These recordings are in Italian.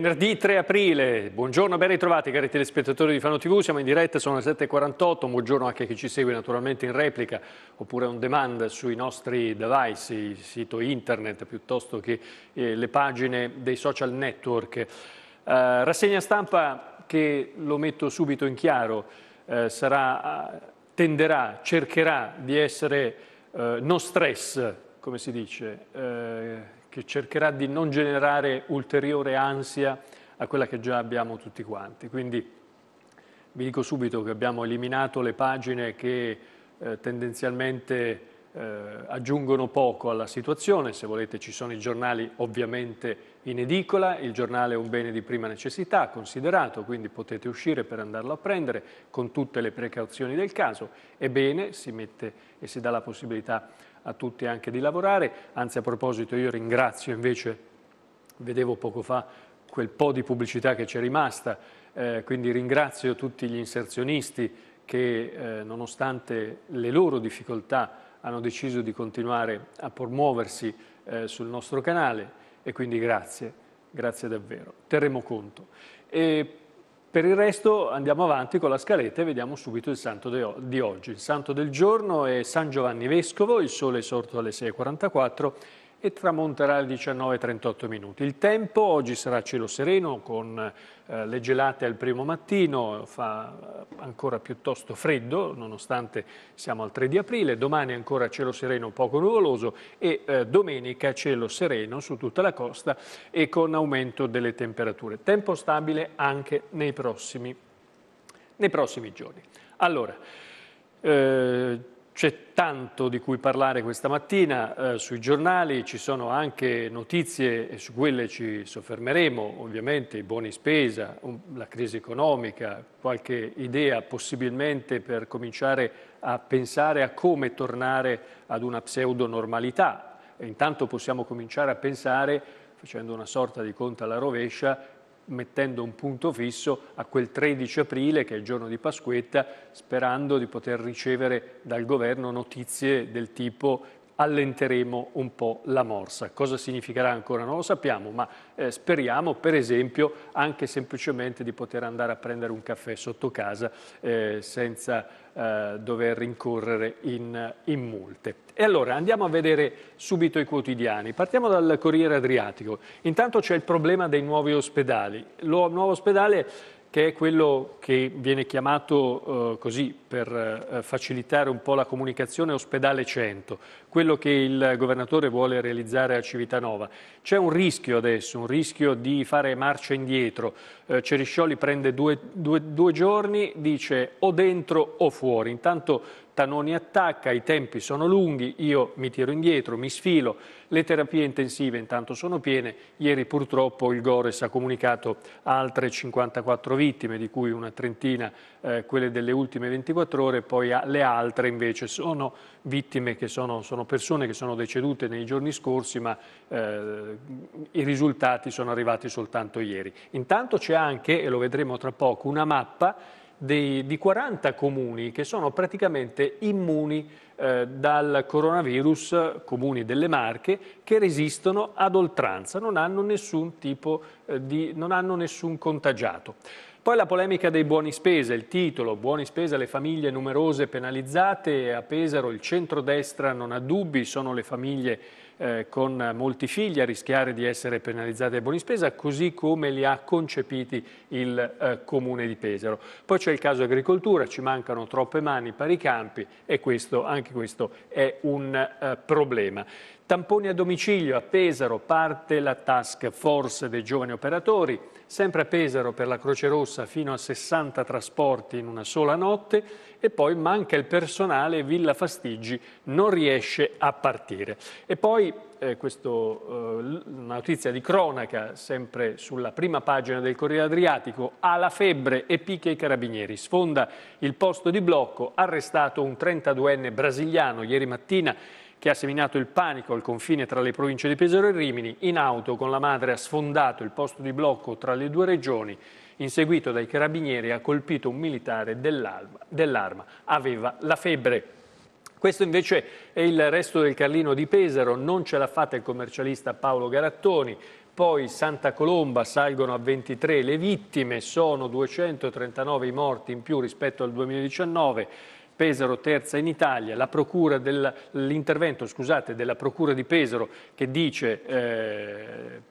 Venerdì 3 aprile, buongiorno, ben ritrovati cari telespettatori di Fano TV, siamo in diretta, sono le 7.48, buongiorno anche a chi ci segue naturalmente in replica oppure on demand sui nostri device, il sito internet piuttosto che eh, le pagine dei social network. Eh, rassegna stampa che lo metto subito in chiaro, eh, sarà, eh, tenderà, cercherà di essere eh, no stress, come si dice, eh, che cercherà di non generare ulteriore ansia a quella che già abbiamo tutti quanti. Quindi vi dico subito che abbiamo eliminato le pagine che eh, tendenzialmente eh, aggiungono poco alla situazione, se volete ci sono i giornali ovviamente in edicola, il giornale è un bene di prima necessità considerato, quindi potete uscire per andarlo a prendere con tutte le precauzioni del caso, ebbene si mette e si dà la possibilità a tutti anche di lavorare, anzi a proposito io ringrazio invece, vedevo poco fa quel po' di pubblicità che c'è rimasta, eh, quindi ringrazio tutti gli inserzionisti che eh, nonostante le loro difficoltà hanno deciso di continuare a promuoversi eh, sul nostro canale e quindi grazie, grazie davvero. Terremo conto. E per il resto andiamo avanti con la scaletta e vediamo subito il santo di oggi. Il santo del giorno è San Giovanni Vescovo, il sole è sorto alle 6.44 e tramonterà alle 19.38 minuti. Il tempo oggi sarà cielo sereno con eh, le gelate al primo mattino, fa ancora piuttosto freddo nonostante siamo al 3 di aprile, domani ancora cielo sereno poco nuvoloso e eh, domenica cielo sereno su tutta la costa e con aumento delle temperature. Tempo stabile anche nei prossimi, nei prossimi giorni. Allora, eh, c'è tanto di cui parlare questa mattina eh, sui giornali, ci sono anche notizie e su quelle ci soffermeremo, ovviamente i buoni spesa, un, la crisi economica, qualche idea possibilmente per cominciare a pensare a come tornare ad una pseudo normalità. E intanto possiamo cominciare a pensare, facendo una sorta di conto alla rovescia, mettendo un punto fisso a quel 13 aprile, che è il giorno di Pasquetta, sperando di poter ricevere dal governo notizie del tipo allenteremo un po' la morsa. Cosa significherà ancora non lo sappiamo, ma eh, speriamo per esempio anche semplicemente di poter andare a prendere un caffè sotto casa eh, senza eh, dover rincorrere in, in, multe. E allora andiamo a vedere subito i quotidiani. Partiamo dal Corriere Adriatico. Intanto c'è il problema dei nuovi ospedali. Lo nuovo ospedale che è quello che viene chiamato eh, così per eh, facilitare un po' la comunicazione ospedale 100, quello che il governatore vuole realizzare a Civitanova. C'è un rischio adesso, un rischio di fare marcia indietro. Eh, Ceriscioli prende due, due, due giorni, dice o dentro o fuori. Intanto Tanoni attacca, i tempi sono lunghi, io mi tiro indietro, mi sfilo, le terapie intensive intanto sono piene, ieri purtroppo il Gores ha comunicato altre 54 vittime, di cui una trentina eh, quelle delle ultime 24 ore, poi le altre invece sono vittime che sono, sono persone che sono decedute nei giorni scorsi, ma eh, i risultati sono arrivati soltanto ieri. Intanto c'è anche, e lo vedremo tra poco, una mappa dei, di 40 comuni che sono praticamente immuni eh, dal coronavirus, comuni delle Marche, che resistono ad oltranza, non hanno nessun tipo eh, di, non hanno nessun contagiato. Poi la polemica dei buoni spese, il titolo Buoni spese alle famiglie numerose penalizzate, a Pesaro il centrodestra non ha dubbi, sono le famiglie eh, con molti figli a rischiare di essere penalizzati ai buoni spesa, così come li ha concepiti il eh, Comune di Pesaro. Poi c'è il caso agricoltura, ci mancano troppe mani, per i campi e questo, anche questo è un eh, problema. Tamponi a domicilio a Pesaro, parte la task force dei giovani operatori, sempre a Pesaro per la Croce Rossa fino a 60 trasporti in una sola notte e poi manca il personale, Villa Fastigi non riesce a partire. E poi eh, questa eh, notizia di cronaca, sempre sulla prima pagina del Corriere Adriatico, ha la febbre e picchia i carabinieri, sfonda il posto di blocco, arrestato un 32enne brasiliano ieri mattina che ha seminato il panico al confine tra le province di Pesaro e Rimini, in auto con la madre ha sfondato il posto di blocco tra le due regioni, inseguito dai carabinieri ha colpito un militare dell'arma, aveva la febbre. Questo invece è il resto del Carlino di Pesaro, non ce l'ha fatta il commercialista Paolo Garattoni, poi Santa Colomba salgono a 23 le vittime, sono 239 i morti in più rispetto al 2019, Pesaro terza in Italia, l'intervento della Procura di Pesaro che dice eh,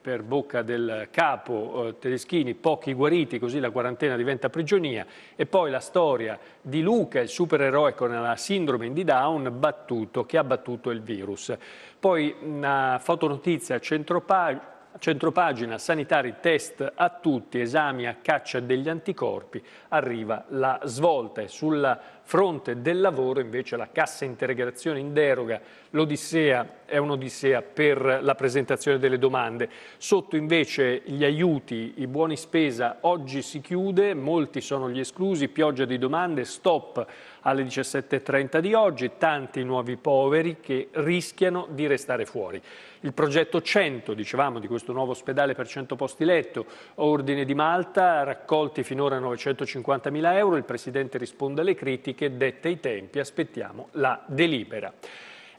per bocca del capo eh, Tedeschini pochi guariti così la quarantena diventa prigionia e poi la storia di Luca, il supereroe con la sindrome di Down battuto, che ha battuto il virus. Poi una fotonotizia a centropagina Centropagina, sanitari, test a tutti, esami a caccia degli anticorpi, arriva la svolta e sulla fronte del lavoro invece la cassa integrazione in deroga, l'odissea è un'odissea per la presentazione delle domande, sotto invece gli aiuti, i buoni spesa oggi si chiude, molti sono gli esclusi, pioggia di domande, stop alle 17.30 di oggi, tanti nuovi poveri che rischiano di restare fuori. Il progetto 100, dicevamo, di questo nuovo ospedale per 100 posti letto, Ordine di Malta, raccolti finora 950.000 euro, il Presidente risponde alle critiche, dette i tempi, aspettiamo la delibera.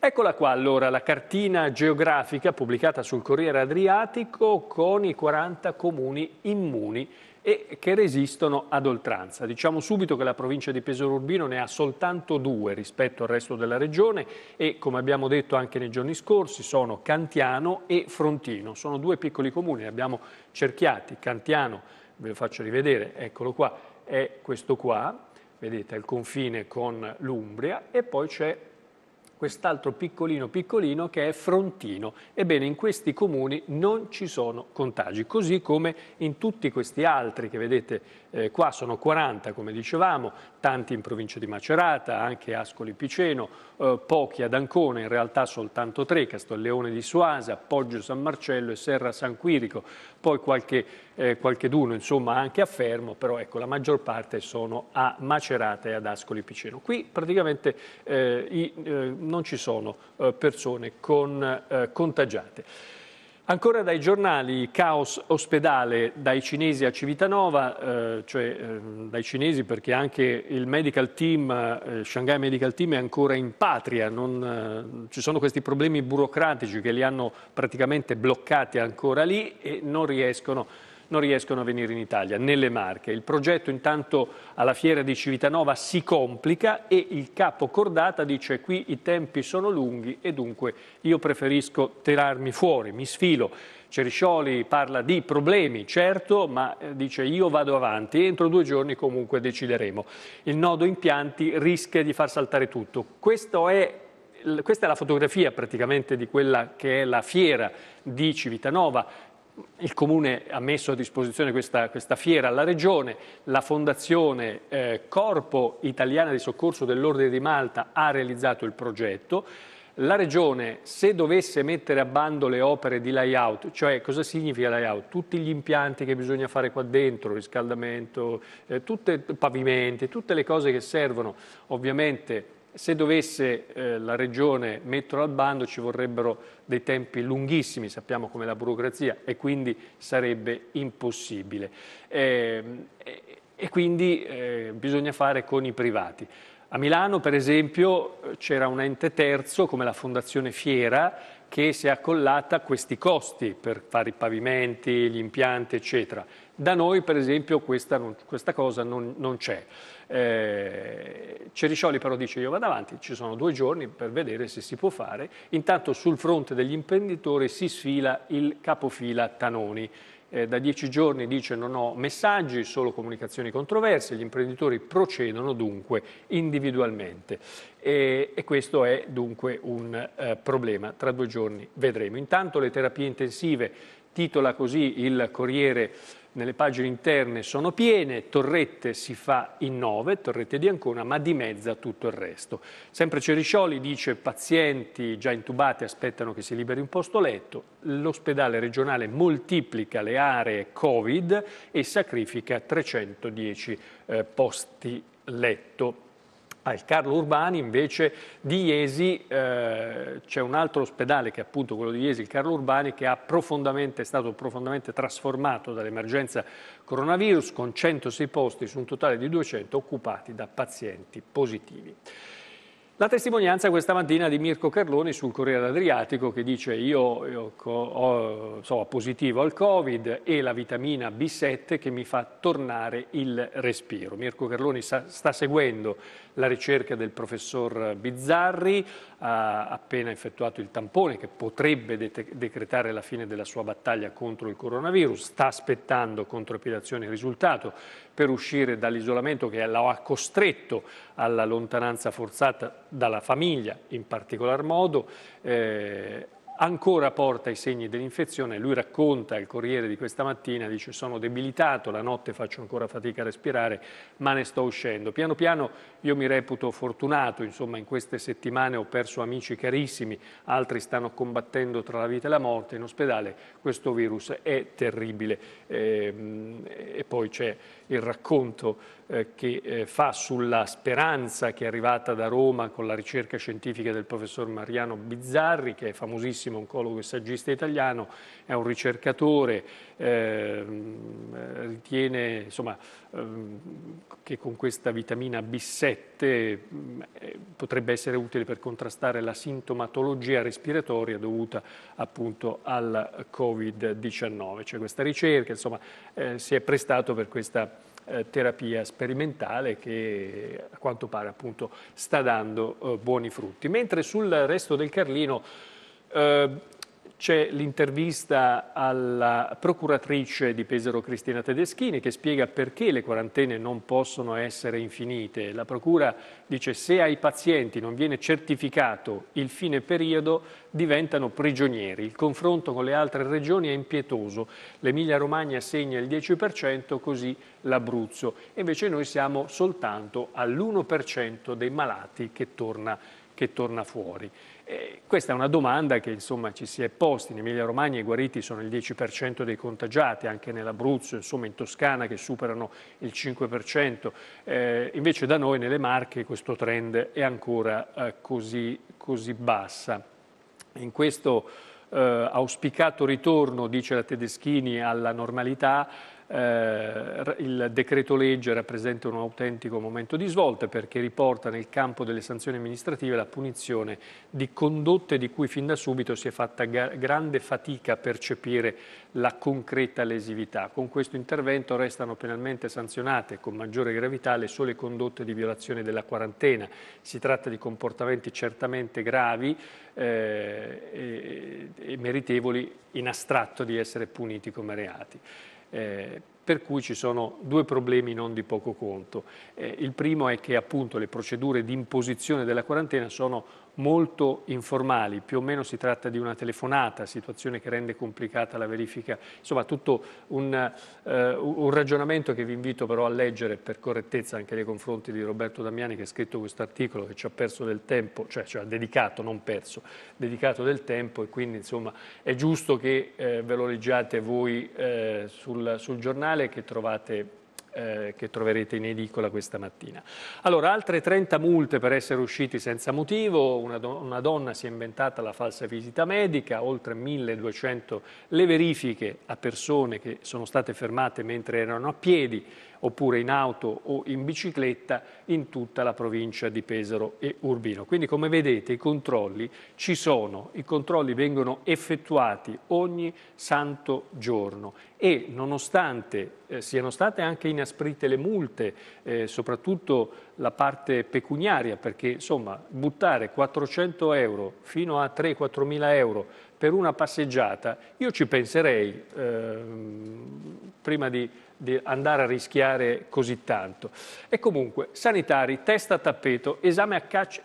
Eccola qua allora la cartina geografica pubblicata sul Corriere Adriatico con i 40 comuni immuni e che resistono ad oltranza. Diciamo subito che la provincia di Pesaro Urbino ne ha soltanto due rispetto al resto della regione e, come abbiamo detto anche nei giorni scorsi, sono Cantiano e Frontino. Sono due piccoli comuni, li abbiamo cerchiati. Cantiano, ve lo faccio rivedere, eccolo qua, è questo qua, vedete, al confine con l'Umbria e poi c'è quest'altro piccolino piccolino che è Frontino. Ebbene, in questi comuni non ci sono contagi, così come in tutti questi altri che vedete eh, qua sono 40, come dicevamo, tanti in provincia di Macerata, anche Ascoli Piceno, eh, pochi ad Ancona, in realtà soltanto tre, Castelleone di Suasa, Poggio San Marcello e Serra San Quirico, poi qualche eh, qualcheduno insomma anche a Fermo, però ecco, la maggior parte sono a Macerata e ad Ascoli Piceno. Qui praticamente eh, i, eh, non ci sono eh, persone con, eh, contagiate. Ancora dai giornali, caos ospedale dai cinesi a Civitanova, eh, cioè eh, dai cinesi perché anche il medical team, eh, Shanghai Medical Team è ancora in patria, non, eh, ci sono questi problemi burocratici che li hanno praticamente bloccati ancora lì e non riescono a non riescono a venire in Italia, nelle Marche. Il progetto intanto alla fiera di Civitanova si complica e il capo Cordata dice qui i tempi sono lunghi e dunque io preferisco tirarmi fuori, mi sfilo. Ceriscioli parla di problemi, certo, ma eh, dice io vado avanti e entro due giorni comunque decideremo. Il nodo impianti rischia di far saltare tutto. È, questa è la fotografia praticamente di quella che è la fiera di Civitanova il Comune ha messo a disposizione questa, questa fiera alla Regione, la Fondazione eh, Corpo Italiana di Soccorso dell'Ordine di Malta ha realizzato il progetto. La Regione, se dovesse mettere a bando le opere di layout, cioè cosa significa layout? Tutti gli impianti che bisogna fare qua dentro, riscaldamento, eh, tutte, pavimenti, tutte le cose che servono ovviamente se dovesse eh, la Regione metterlo al bando ci vorrebbero dei tempi lunghissimi, sappiamo come la burocrazia, e quindi sarebbe impossibile. Eh, e quindi eh, bisogna fare con i privati. A Milano, per esempio, eh, c'era un ente terzo come la Fondazione Fiera che si è accollata a questi costi per fare i pavimenti, gli impianti, eccetera. Da noi, per esempio, questa, questa cosa non, non c'è. Eh, Ceriscioli però dice io vado avanti, ci sono due giorni per vedere se si può fare, intanto sul fronte degli imprenditori si sfila il capofila Tanoni. Eh, da dieci giorni dice non ho messaggi, solo comunicazioni controverse, gli imprenditori procedono dunque individualmente e, e questo è dunque un eh, problema, tra due giorni vedremo. Intanto le terapie intensive, titola così il Corriere nelle pagine interne sono piene, Torrette si fa in nove, Torrette di Ancona, ma dimezza tutto il resto. Sempre Ceriscioli dice pazienti già intubati aspettano che si liberi un posto letto, l'ospedale regionale moltiplica le aree Covid e sacrifica 310 eh, posti letto al Carlo Urbani, invece di Iesi eh, c'è un altro ospedale che è appunto quello di Iesi, il Carlo Urbani, che profondamente, è stato profondamente trasformato dall'emergenza coronavirus con 106 posti su un totale di 200 occupati da pazienti positivi. La testimonianza questa mattina di Mirko Carloni sul Corriere Adriatico che dice io, io ho, so positivo al Covid e la vitamina B7 che mi fa tornare il respiro. Mirko Carloni sta, sta seguendo la ricerca del professor Bizzarri, ha appena effettuato il tampone che potrebbe decretare la fine della sua battaglia contro il coronavirus, sta aspettando con trepidazione il risultato per uscire dall'isolamento che lo ha costretto alla lontananza forzata dalla famiglia in particolar modo, eh, ancora porta i segni dell'infezione. Lui racconta al Corriere di questa mattina, dice sono debilitato, la notte faccio ancora fatica a respirare, ma ne sto uscendo. Piano piano io mi reputo fortunato, insomma in queste settimane ho perso amici carissimi, altri stanno combattendo tra la vita e la morte in ospedale, questo virus è terribile. E, ehm, e poi c'è il racconto eh, che eh, fa sulla speranza che è arrivata da Roma con la ricerca scientifica del professor Mariano Bizzarri, che è famosissimo oncologo e saggista italiano, è un ricercatore, eh, ritiene insomma, eh, che con questa vitamina B7 mm, eh, potrebbe essere utile per contrastare la sintomatologia respiratoria dovuta appunto al Covid-19. Cioè questa ricerca insomma, eh, si è prestato per questa eh, terapia sperimentale che a quanto pare appunto sta dando eh, buoni frutti. Mentre sul resto del Carlino eh, c'è l'intervista alla procuratrice di Pesaro Cristina Tedeschini che spiega perché le quarantene non possono essere infinite. La procura dice che se ai pazienti non viene certificato il fine periodo diventano prigionieri. Il confronto con le altre regioni è impietoso. L'Emilia Romagna segna il 10%, così l'Abruzzo. Invece noi siamo soltanto all'1% dei malati che torna a che torna fuori. Eh, questa è una domanda che insomma, ci si è posti. In Emilia Romagna i guariti sono il 10% dei contagiati, anche nell'Abruzzo, insomma in Toscana che superano il 5%. Eh, invece da noi nelle Marche questo trend è ancora eh, così, così bassa. In questo eh, auspicato ritorno, dice la Tedeschini, alla normalità, eh, il decreto legge rappresenta un autentico momento di svolta perché riporta nel campo delle sanzioni amministrative la punizione di condotte di cui fin da subito si è fatta grande fatica a percepire la concreta lesività. Con questo intervento restano penalmente sanzionate con maggiore gravità le sole condotte di violazione della quarantena. Si tratta di comportamenti certamente gravi eh, e, e meritevoli in astratto di essere puniti come reati. えー per cui ci sono due problemi non di poco conto. Eh, il primo è che appunto le procedure di imposizione della quarantena sono molto informali, più o meno si tratta di una telefonata, situazione che rende complicata la verifica, insomma tutto un, eh, un ragionamento che vi invito però a leggere per correttezza anche nei confronti di Roberto Damiani che ha scritto questo articolo che ci ha perso del tempo, cioè ci cioè, ha dedicato, non perso, dedicato del tempo e quindi insomma è giusto che eh, ve lo leggiate voi eh, sul, sul giornale originale che trovate eh, che troverete in edicola questa mattina. Allora, altre 30 multe per essere usciti senza motivo, una, do una donna si è inventata la falsa visita medica, oltre 1200 le verifiche a persone che sono state fermate mentre erano a piedi, oppure in auto o in bicicletta in tutta la provincia di Pesaro e Urbino. Quindi come vedete i controlli ci sono, i controlli vengono effettuati ogni santo giorno e nonostante eh, siano state anche inasprite le multe, eh, soprattutto la parte pecuniaria, perché insomma buttare 400 euro fino a 3-4 mila euro per una passeggiata, io ci penserei eh, prima di, di, andare a rischiare così tanto. E comunque, sanitari, testa a tappeto, esame a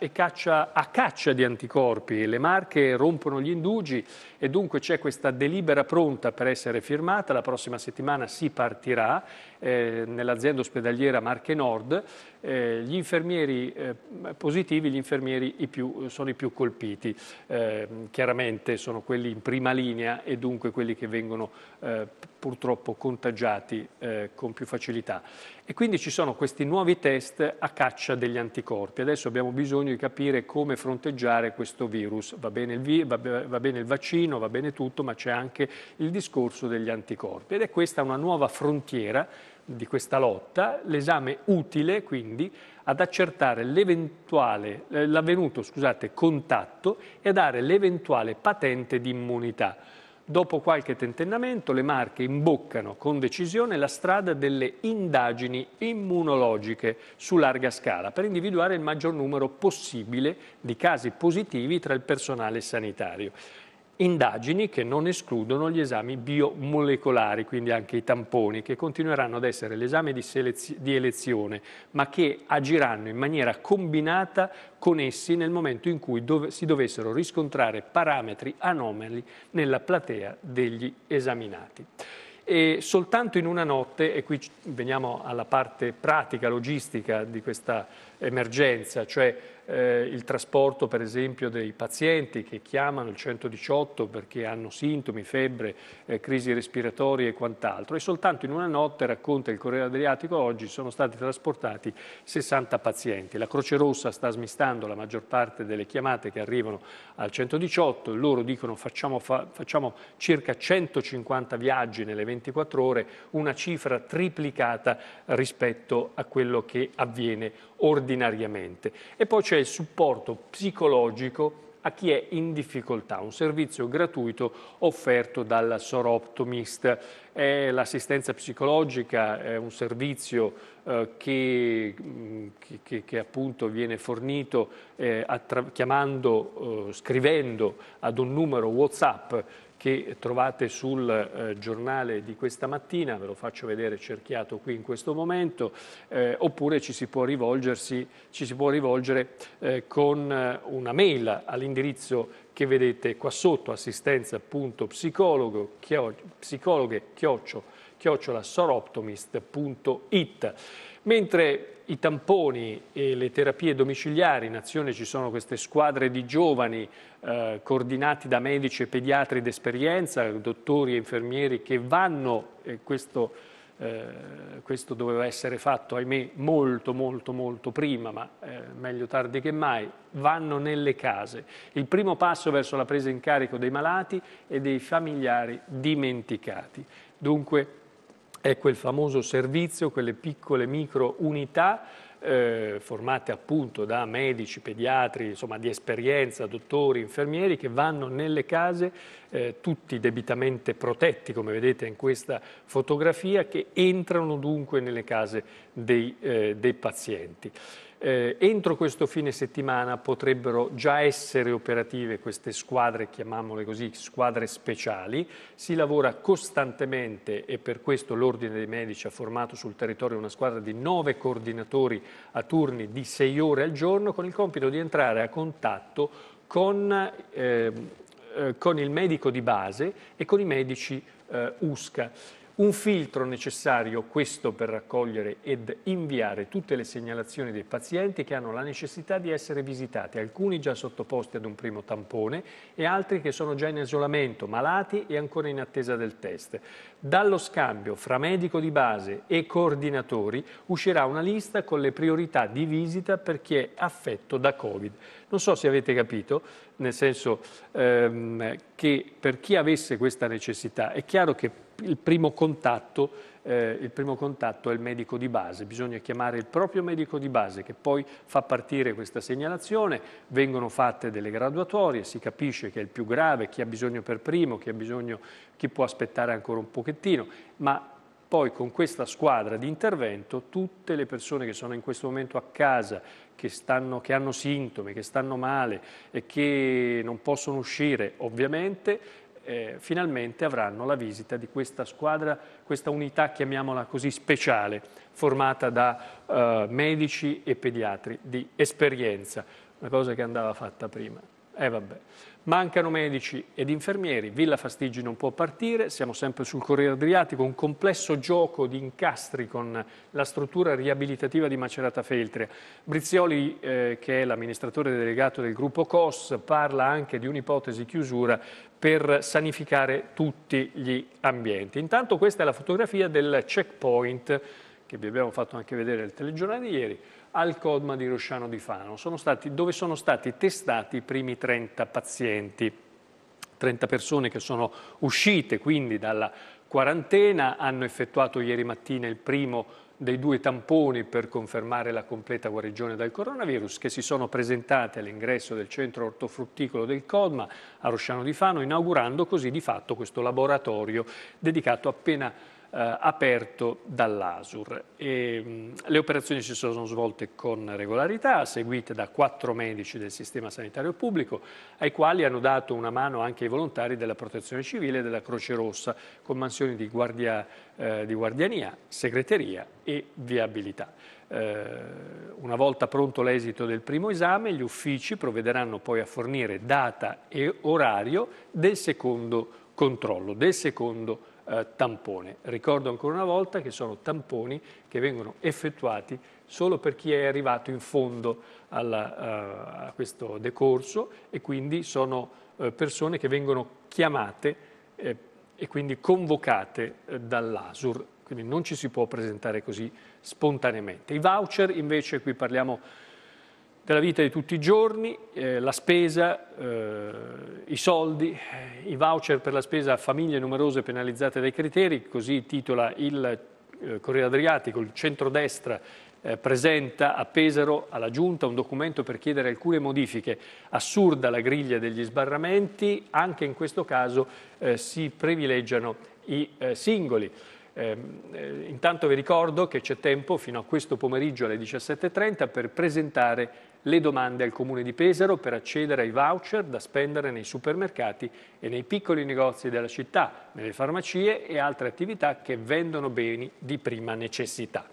caccia, a caccia di anticorpi, le marche rompono gli indugi e dunque c'è questa delibera pronta per essere firmata, la prossima settimana si partirà eh, nell'azienda ospedaliera Marche Nord, eh, gli infermieri eh, positivi, gli infermieri i più, sono i più colpiti. Eh, chiaramente sono quelli in prima linea e dunque quelli che vengono eh, purtroppo contagiati eh, con più facilità. E quindi ci sono questi nuovi test a caccia degli anticorpi. Adesso abbiamo bisogno di capire come fronteggiare questo virus. Va bene il, vi va va bene il vaccino, va bene tutto, ma c'è anche il discorso degli anticorpi. Ed è questa una nuova frontiera di questa lotta, l'esame utile quindi ad accertare eh, l'avvenuto scusate, contatto e a dare l'eventuale patente di immunità. Dopo qualche tentennamento le marche imboccano con decisione la strada delle indagini immunologiche su larga scala per individuare il maggior numero possibile di casi positivi tra il personale sanitario indagini che non escludono gli esami biomolecolari, quindi anche i tamponi, che continueranno ad essere l'esame di, di, elezione, ma che agiranno in maniera combinata con essi nel momento in cui dov si dovessero riscontrare parametri anomali nella platea degli esaminati. E soltanto in una notte, e qui veniamo alla parte pratica, logistica di questa emergenza, cioè eh, il trasporto per esempio dei pazienti che chiamano il 118 perché hanno sintomi, febbre, eh, crisi respiratorie e quant'altro e soltanto in una notte, racconta il Corriere Adriatico oggi, sono stati trasportati 60 pazienti. La Croce Rossa sta smistando la maggior parte delle chiamate che arrivano al 118, loro dicono facciamo, fa, facciamo circa 150 viaggi nelle 24 ore, una cifra triplicata rispetto a quello che avviene ordinariamente ordinariamente. E poi c'è il supporto psicologico a chi è in difficoltà, un servizio gratuito offerto dal Soroptomist. È l'assistenza psicologica è un servizio eh, che, che, che, appunto viene fornito eh, chiamando, eh, scrivendo ad un numero WhatsApp che trovate sul eh, giornale di questa mattina, ve lo faccio vedere cerchiato qui in questo momento, eh, oppure ci si può, rivolgersi, ci si può rivolgere eh, con eh, una mail all'indirizzo che vedete qua sotto, assistenza.psicologo, chioccio, psicologhe, soroptomist.it mentre i tamponi e le terapie domiciliari, in azione ci sono queste squadre di giovani eh, coordinati da medici e pediatri d'esperienza, dottori e infermieri che vanno, e questo, eh, questo, doveva essere fatto ahimè molto molto molto prima, ma eh, meglio tardi che mai, vanno nelle case. Il primo passo verso la presa in carico dei malati e dei familiari dimenticati. Dunque è quel famoso servizio, quelle piccole micro unità eh, formate appunto da medici, pediatri, insomma di esperienza, dottori, infermieri che vanno nelle case, eh, tutti debitamente protetti come vedete in questa fotografia, che entrano dunque nelle case dei, eh, dei pazienti. Eh, entro questo fine settimana potrebbero già essere operative queste squadre, chiamiamole così, squadre speciali. Si lavora costantemente e per questo l'Ordine dei Medici ha formato sul territorio una squadra di nove coordinatori a turni di sei ore al giorno con il compito di entrare a contatto con, ehm, eh, con il medico di base e con i medici eh, USCA un filtro necessario questo per raccogliere ed inviare tutte le segnalazioni dei pazienti che hanno la necessità di essere visitati, alcuni già sottoposti ad un primo tampone e altri che sono già in isolamento, malati e ancora in attesa del test. Dallo scambio fra medico di base e coordinatori uscirà una lista con le priorità di visita per chi è affetto da Covid. Non so se avete capito, nel senso ehm, che per chi avesse questa necessità è chiaro che il primo contatto, eh, il primo contatto è il medico di base, bisogna chiamare il proprio medico di base che poi fa partire questa segnalazione, vengono fatte delle graduatorie, si capisce che è il più grave, chi ha bisogno per primo, chi, bisogno, chi può aspettare ancora un pochettino, ma poi con questa squadra di intervento tutte le persone che sono in questo momento a casa, che, stanno, che hanno sintomi, che stanno male e che non possono uscire, ovviamente eh, finalmente avranno la visita di questa squadra, questa unità, chiamiamola così, speciale, formata da eh, medici e pediatri di esperienza, una cosa che andava fatta prima. E eh, vabbè. Mancano medici ed infermieri, Villa Fastigi non può partire, siamo sempre sul Corriere Adriatico, un complesso gioco di incastri con la struttura riabilitativa di Macerata Feltria. Brizioli, eh, che è l'amministratore delegato del gruppo COS, parla anche di un'ipotesi chiusura per sanificare tutti gli ambienti. Intanto questa è la fotografia del checkpoint che vi abbiamo fatto anche vedere nel telegiornale di ieri, al Codma di Rosciano di Fano, sono stati, dove sono stati testati i primi 30 pazienti. 30 persone che sono uscite quindi dalla quarantena, hanno effettuato ieri mattina il primo dei due tamponi per confermare la completa guarigione dal coronavirus che si sono presentate all'ingresso del centro ortofrutticolo del Codma a Rosciano di Fano inaugurando così di fatto questo laboratorio dedicato appena a eh, aperto dall'ASUR. le operazioni si sono svolte con regolarità, seguite da quattro medici del sistema sanitario pubblico, ai quali hanno dato una mano anche i volontari della Protezione Civile e della Croce Rossa, con mansioni di, guardia, eh, di guardiania, segreteria e viabilità. Eh, una volta pronto l'esito del primo esame, gli uffici provvederanno poi a fornire data e orario del secondo controllo, del secondo controllo eh, tampone. Ricordo ancora una volta che sono tamponi che vengono effettuati solo per chi è arrivato in fondo alla, eh, a questo decorso e quindi sono eh, persone che vengono chiamate eh, e quindi convocate eh, dall'ASUR, quindi non ci si può presentare così spontaneamente. I voucher invece, qui parliamo della vita di tutti i giorni, eh, la spesa, eh, i soldi, eh, i voucher per la spesa a famiglie numerose penalizzate dai criteri, così titola il eh, Corriere Adriatico, il centrodestra eh, presenta a Pesaro alla Giunta un documento per chiedere alcune modifiche. Assurda la griglia degli sbarramenti, anche in questo caso eh, si privilegiano i singoli. Ehm, eh, intanto vi ricordo che c'è tempo fino a questo pomeriggio alle 17.30 per presentare le domande al Comune di Pesaro per accedere ai voucher da spendere nei supermercati e nei piccoli negozi della città, nelle farmacie e altre attività che vendono beni di prima necessità.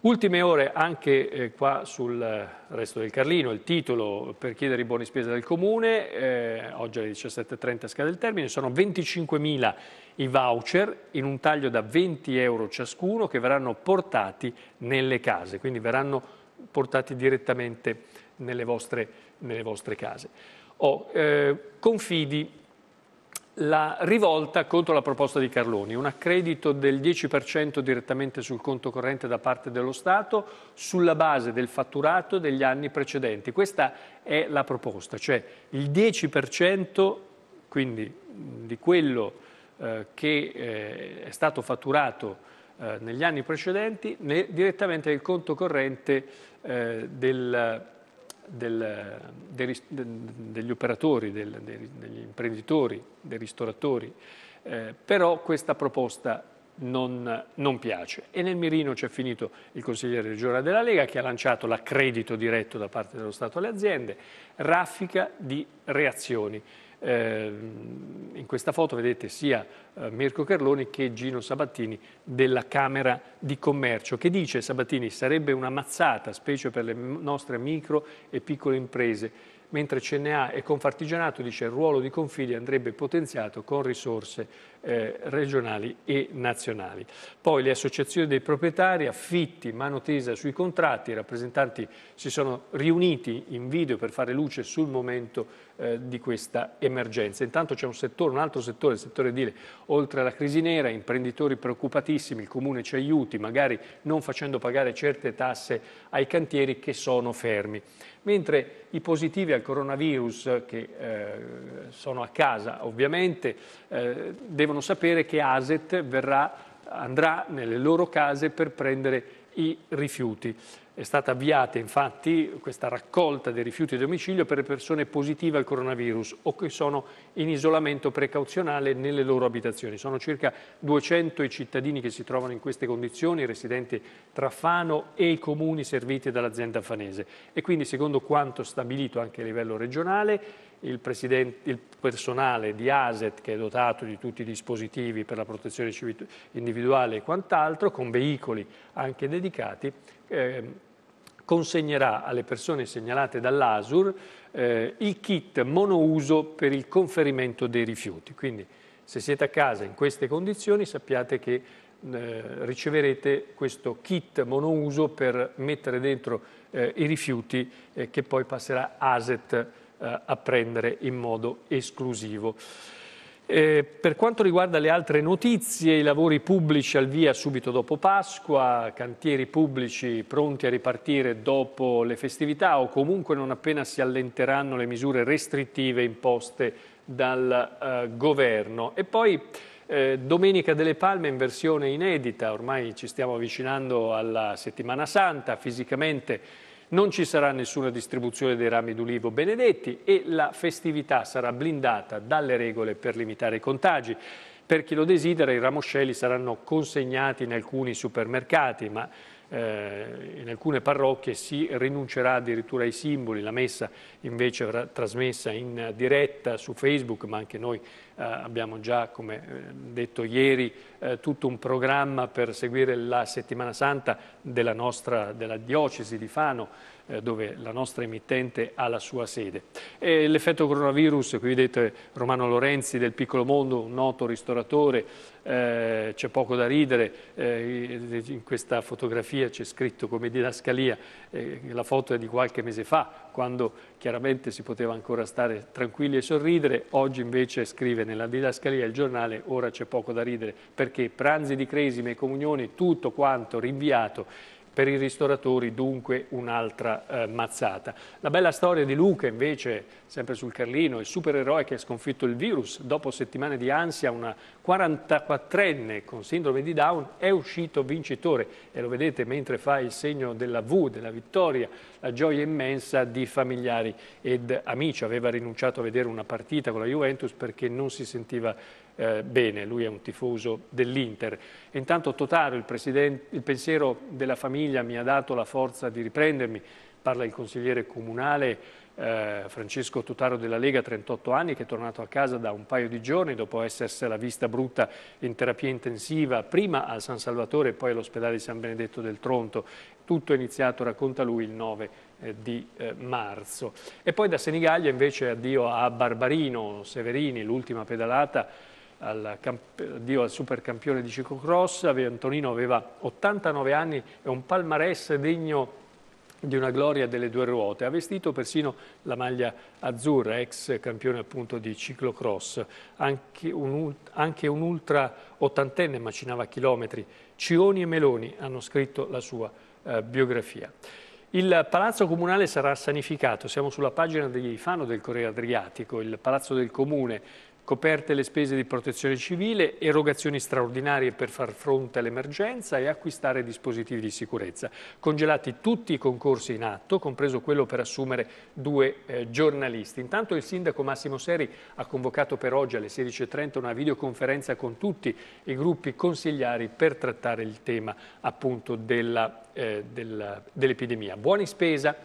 Ultime ore anche eh, qua sul eh, resto del Carlino, il titolo per chiedere i buoni spesa del Comune, eh, oggi alle 17.30 scade il termine, sono 25.000 i voucher in un taglio da 20 euro ciascuno che verranno portati nelle case, quindi verranno portati direttamente nelle vostre, nelle vostre case. Oh, eh, confidi la rivolta contro la proposta di Carloni, un accredito del 10% direttamente sul conto corrente da parte dello Stato sulla base del fatturato degli anni precedenti. Questa è la proposta, cioè il 10% quindi di quello eh, che eh, è stato fatturato eh, negli anni precedenti ne, direttamente nel conto corrente eh, del del, dei, degli operatori, del, dei, degli imprenditori, dei ristoratori, eh, però questa proposta non, non, piace. E nel mirino c'è finito il consigliere regionale della Lega che ha lanciato l'accredito diretto da parte dello Stato alle aziende, raffica di reazioni. Ehm, in questa foto vedete sia eh, Mirko Carloni che Gino Sabattini della Camera di Commercio, che dice Sabattini sarebbe una mazzata, specie per le nostre micro e piccole imprese, mentre CNA e Confartigianato dice il ruolo di Confidi andrebbe potenziato con risorse eh, regionali e nazionali. Poi le associazioni dei proprietari, affitti, mano tesa sui contratti, i rappresentanti si sono riuniti in video per fare luce sul momento eh, di questa emergenza. Intanto c'è un settore, un altro settore, il settore edile, oltre alla crisi nera, imprenditori preoccupatissimi, il Comune ci aiuti, magari non facendo pagare certe tasse ai cantieri che sono fermi. Mentre i positivi al coronavirus, che eh, sono a casa ovviamente, eh, devono devono sapere che ASET verrà, andrà nelle loro case per prendere i rifiuti. È stata avviata infatti questa raccolta dei rifiuti a domicilio per le persone positive al coronavirus o che sono in isolamento precauzionale nelle loro abitazioni. Sono circa 200 i cittadini che si trovano in queste condizioni, residenti tra Fano e i comuni serviti dall'azienda fanese. E quindi secondo quanto stabilito anche a livello regionale il, il, personale di ASET che è dotato di tutti i dispositivi per la protezione individuale e quant'altro, con veicoli anche dedicati, eh, consegnerà alle persone segnalate dall'ASUR eh, il kit monouso per il conferimento dei rifiuti. Quindi se siete a casa in queste condizioni sappiate che eh, riceverete questo kit monouso per mettere dentro eh, i rifiuti eh, che poi passerà ASET eh, apprendere in modo esclusivo. Eh, per quanto riguarda le altre notizie, i lavori pubblici al via subito dopo Pasqua, cantieri pubblici pronti a ripartire dopo le festività o comunque non appena si allenteranno le misure restrittive imposte dal eh, governo. E poi eh, Domenica delle Palme in versione inedita, ormai ci stiamo avvicinando alla settimana santa, fisicamente non ci sarà nessuna distribuzione dei rami d'ulivo benedetti e la festività sarà blindata dalle regole per limitare i contagi. Per chi lo desidera i ramoscelli saranno consegnati in alcuni supermercati, ma eh, in alcune parrocchie si rinuncerà addirittura ai simboli, la messa invece verrà trasmessa in diretta su Facebook, ma anche noi eh, abbiamo già, come eh, detto ieri, eh, tutto un programma per seguire la settimana santa della nostra della diocesi di Fano eh, dove la nostra emittente ha la sua sede. l'effetto coronavirus, qui vedete Romano Lorenzi del Piccolo Mondo, un noto ristoratore, eh, c'è poco da ridere, eh, in questa fotografia c'è scritto come didascalia, eh, la foto è di qualche mese fa, quando chiaramente si poteva ancora stare tranquilli e sorridere, oggi invece scrive nella didascalia il giornale ora c'è poco da ridere, perché pranzi di cresime e comunioni, tutto quanto rinviato per i ristoratori dunque un'altra eh, mazzata. La bella storia di Luca invece, sempre sul Carlino, il supereroe che ha sconfitto il virus, dopo settimane di ansia una 44enne con sindrome di Down è uscito vincitore e lo vedete mentre fa il segno della V, della vittoria, la gioia immensa di familiari ed amici. Aveva rinunciato a vedere una partita con la Juventus perché non si sentiva eh, bene, lui è un tifoso dell'Inter. Intanto Totaro, il, il pensiero della famiglia mi ha dato la forza di riprendermi, parla il consigliere comunale eh, Francesco Totaro della Lega, 38 anni, che è tornato a casa da un paio di giorni dopo essersela vista brutta in terapia intensiva, prima al San Salvatore e poi all'ospedale di San Benedetto del Tronto. Tutto è iniziato, racconta lui, il 9 eh, di eh, marzo. E poi da Senigallia invece addio a Barbarino, Severini, l'ultima pedalata al, addio al supercampione di ciclocross, Antonino aveva 89 anni e un palmarès degno di una gloria delle due ruote, ha vestito persino la maglia azzurra, ex campione appunto di ciclocross, anche un, anche un ultra ottantenne macinava chilometri, Cioni e Meloni hanno scritto la sua eh, biografia. Il palazzo comunale sarà sanificato, siamo sulla pagina di Fano del Corriere Adriatico, il palazzo del comune coperte le spese di protezione civile, erogazioni straordinarie per far fronte all'emergenza e acquistare dispositivi di sicurezza. Congelati tutti i concorsi in atto, compreso quello per assumere due eh, giornalisti. Intanto il sindaco Massimo Seri ha convocato per oggi alle 16.30 una videoconferenza con tutti i gruppi consigliari per trattare il tema appunto dell'epidemia. Eh, della, dell Buoni spesa!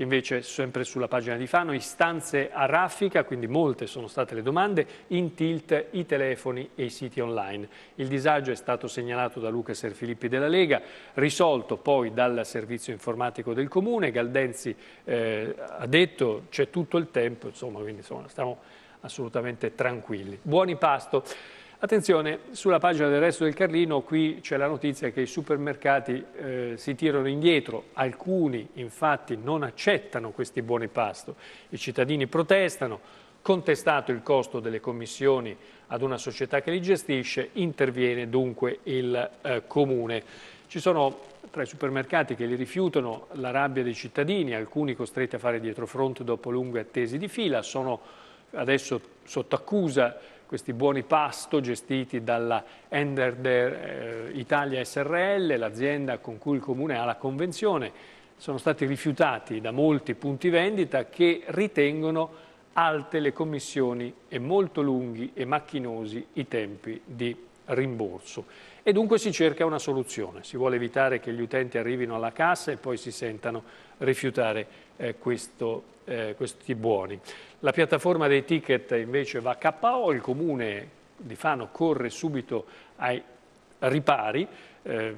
Invece, sempre sulla pagina di Fano, istanze a raffica, quindi molte sono state le domande, in tilt i telefoni e i siti online. Il disagio è stato segnalato da Luca Serfilippi della Lega, risolto poi dal servizio informatico del Comune. Galdenzi eh, ha detto c'è tutto il tempo, insomma, quindi insomma, stiamo assolutamente tranquilli. Buoni pasto! Attenzione, sulla pagina del resto del Carlino qui c'è la notizia che i supermercati eh, si tirano indietro, alcuni infatti non accettano questi buoni pasto, i cittadini protestano, contestato il costo delle commissioni ad una società che li gestisce, interviene dunque il eh, comune. Ci sono tra i supermercati che li rifiutano la rabbia dei cittadini, alcuni costretti a fare dietrofront dopo lunghe attese di fila, sono adesso sotto accusa questi buoni pasto gestiti dalla Enderder eh, Italia SRL, l'azienda con cui il Comune ha la convenzione, sono stati rifiutati da molti punti vendita che ritengono alte le commissioni e molto lunghi e macchinosi i tempi di rimborso e dunque si cerca una soluzione. Si vuole evitare che gli utenti arrivino alla cassa e poi si sentano rifiutare eh, questo, eh, questi buoni. La piattaforma dei ticket invece va a KO, il comune di Fano corre subito ai ripari, eh,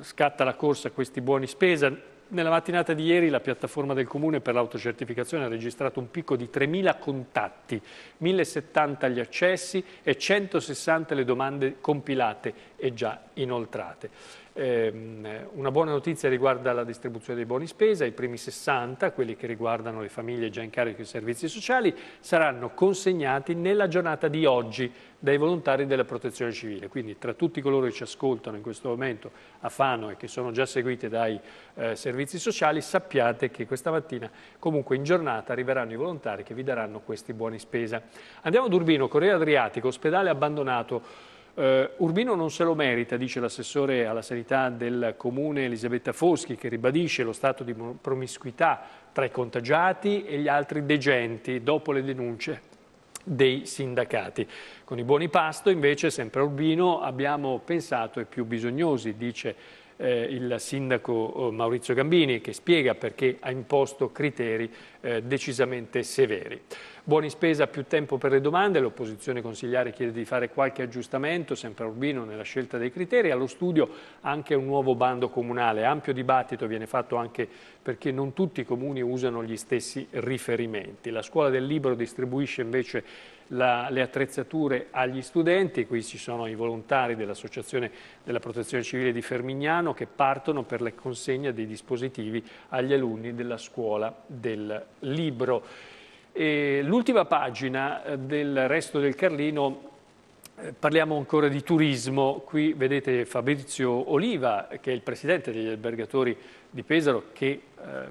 scatta la corsa a questi buoni spesa, nella mattinata di ieri la piattaforma del Comune per l'autocertificazione ha registrato un picco di 3.000 contatti, 1.070 gli accessi e 160 le domande compilate e già inoltrate. Ehm, una buona notizia riguarda la distribuzione dei buoni spesa, i primi 60, quelli che riguardano le famiglie già in carico di servizi sociali, saranno consegnati nella giornata di oggi dai volontari della protezione civile. Quindi tra tutti coloro che ci ascoltano in questo momento a Fano e che sono già seguiti dai eh, servizi sociali, sappiate che questa mattina comunque in giornata arriveranno i volontari che vi daranno questi buoni spesa. Andiamo ad Urbino, Corriere Adriatico, ospedale abbandonato eh, Urbino non se lo merita, dice l'assessore alla sanità del comune Elisabetta Foschi, che ribadisce lo stato di promiscuità tra i contagiati e gli altri degenti dopo le denunce dei sindacati. Con i buoni pasto, invece, sempre a Urbino, abbiamo pensato ai più bisognosi, dice eh, il sindaco eh, Maurizio Gambini, che spiega perché ha imposto criteri eh, decisamente severi. Buoni spesa, più tempo per le domande, l'opposizione consigliare chiede di fare qualche aggiustamento, sempre a Urbino, nella scelta dei criteri, allo studio anche un nuovo bando comunale, ampio dibattito viene fatto anche perché non tutti i comuni usano gli stessi riferimenti. La scuola del libro distribuisce invece la, le attrezzature agli studenti, qui ci sono i volontari dell'Associazione della Protezione Civile di Fermignano che partono per la consegna dei dispositivi agli alunni della scuola del libro libro. l'ultima pagina eh, del resto del Carlino eh, Parliamo ancora di turismo, qui vedete Fabrizio Oliva che è il presidente degli albergatori di Pesaro che eh,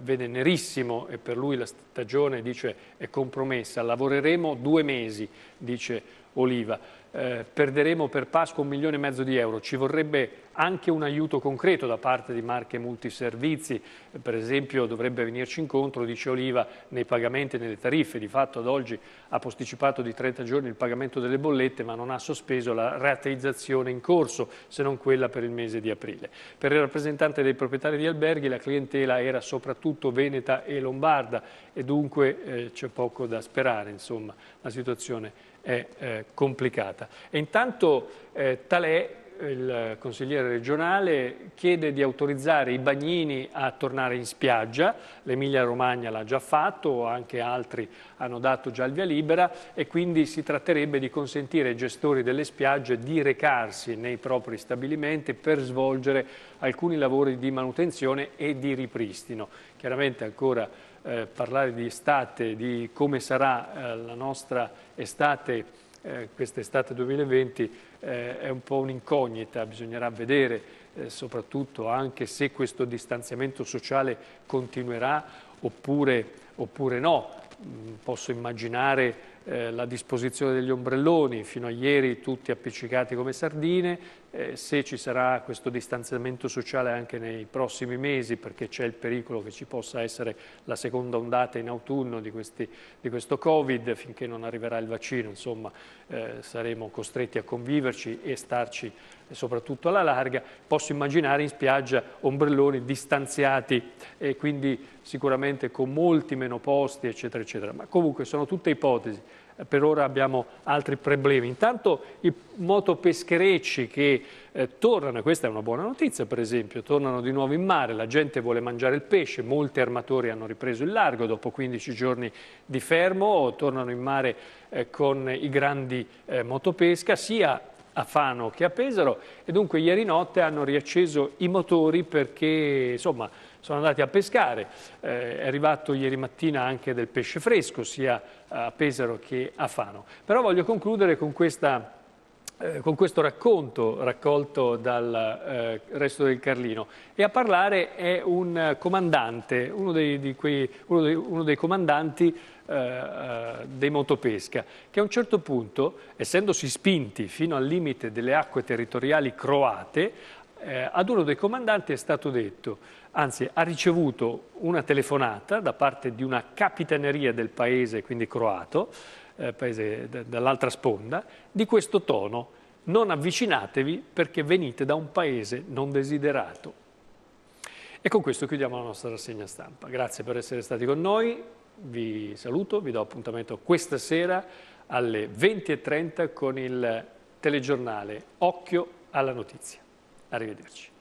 vede nerissimo e per lui la stagione dice, è compromessa, lavoreremo due mesi, dice Oliva eh, perderemo per Pasqua un milione e mezzo di euro. Ci vorrebbe anche un aiuto concreto da parte di marche multiservizi, per esempio dovrebbe venirci incontro, dice Oliva, nei pagamenti e nelle tariffe. Di fatto ad oggi ha posticipato di 30 giorni il pagamento delle bollette ma non ha sospeso la rateizzazione in corso, se non quella per il mese di aprile. Per il rappresentante dei proprietari di alberghi la clientela era soprattutto veneta e lombarda e dunque eh, c'è poco da sperare, insomma, la situazione è è eh, complicata. E intanto eh, Talè, il consigliere regionale, chiede di autorizzare i bagnini a tornare in spiaggia, l'Emilia Romagna l'ha già fatto, anche altri hanno dato già il via libera e quindi si tratterebbe di consentire ai gestori delle spiagge di recarsi nei propri stabilimenti per svolgere alcuni lavori di manutenzione e di ripristino. Chiaramente ancora eh, parlare di estate, di come sarà eh, la nostra estate, eh, questa estate 2020, eh, è un po' un'incognita, bisognerà vedere eh, soprattutto anche se questo distanziamento sociale continuerà oppure, oppure no. Mm, posso immaginare eh, la disposizione degli ombrelloni, fino a ieri tutti appiccicati come sardine, eh, se ci sarà questo distanziamento sociale anche nei prossimi mesi, perché c'è il pericolo che ci possa essere la seconda ondata in autunno di, questi, di questo Covid, finché non arriverà il vaccino, insomma eh, saremo costretti a conviverci e starci soprattutto alla larga, posso immaginare in spiaggia ombrelloni distanziati e quindi sicuramente con molti meno posti, eccetera, eccetera. Ma comunque sono tutte ipotesi per ora abbiamo altri problemi. Intanto i motopescherecci che eh, tornano, questa è una buona notizia per esempio, tornano di nuovo in mare, la gente vuole mangiare il pesce, molti armatori hanno ripreso il largo dopo 15 giorni di fermo, tornano in mare eh, con i grandi eh, motopesca, sia a Fano che a Pesaro e dunque ieri notte hanno riacceso i motori perché insomma sono andati a pescare, eh, è arrivato ieri mattina anche del pesce fresco sia a Pesaro che a Fano. Però voglio concludere con, questa, eh, con questo racconto raccolto dal eh, resto del Carlino e a parlare è un comandante, uno dei, di quei, uno dei, uno dei comandanti eh, eh, dei motopesca, che a un certo punto, essendosi spinti fino al limite delle acque territoriali croate, eh, ad uno dei comandanti è stato detto anzi ha ricevuto una telefonata da parte di una capitaneria del paese, quindi croato, eh, paese dall'altra sponda, di questo tono, non avvicinatevi perché venite da un paese non desiderato. E con questo chiudiamo la nostra rassegna stampa. Grazie per essere stati con noi, vi saluto, vi do appuntamento questa sera alle 20.30 con il telegiornale Occhio alla notizia. Arrivederci.